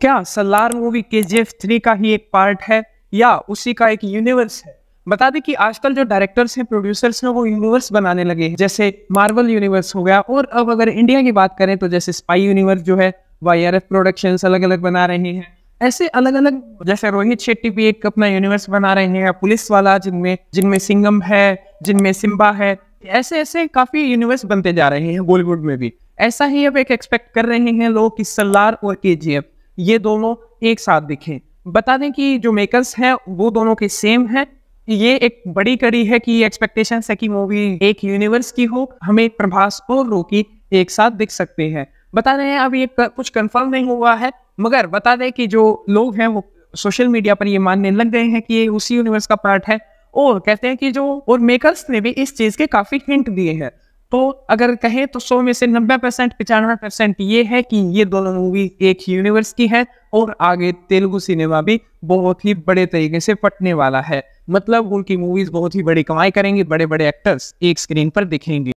क्या सलार मूवी के जी F three का ही एक पार्ट है या उसी का एक यूनिवर्स है बता दें कि आजकल जो डायरेक्टर्स हैं प्रोड्यूसर्स हैं वो यूनिवर्स बनाने लगे हैं जैसे मार्वल यूनिवर्स हो गया और अब अगर इंडिया की बात करें तो जैसे स्पाई यूनिवर्स जो है वाई आर एफ प्रोडक्शन अलग अलग बना रहे हैं ऐसे अलग अलग जैसे रोहित शेट्टी भी एक अपना यूनिवर्स बना रहे हैं पुलिस वाला जिनमें जिनमें सिंगम है जिनमें सिम्बा है ऐसे ऐसे काफी यूनिवर्स बनते जा रहे हैं बॉलीवुड में भी ऐसा ही अब एक एक्सपेक्ट कर रहे हैं लोग कि सल्लार और के जी एफ ये दोनों एक साथ दिखें बता दें कि जो मेकर्स हैं वो दोनों के सेम हैं ये एक बड़ी कड़ी है कि एक्सपेक्टेशन है कि मूवी एक यूनिवर्स की हो हमें प्रभास और रोकी एक साथ दिख सकते हैं बता रहे हैं अब ये कुछ कंफर्म नहीं हुआ है मगर बता दें कि जो लोग हैं वो सोशल मीडिया पर ये मानने लग गए हैं कि ये उसी यूनिवर्स का पार्ट है और कहते हैं कि जो और मेकर्स ने भी इस चीज़ के काफ़ी हिंट दिए हैं तो अगर कहें तो सौ में से नब्बे परसेंट पचानवे परसेंट ये है कि ये दोनों मूवी एक ही यूनिवर्स की है और आगे तेलुगु सिनेमा भी बहुत ही बड़े तरीके से पटने वाला है मतलब उनकी मूवीज बहुत ही बड़ी कमाई करेंगी बड़े बड़े एक्टर्स एक स्क्रीन पर दिखेंगे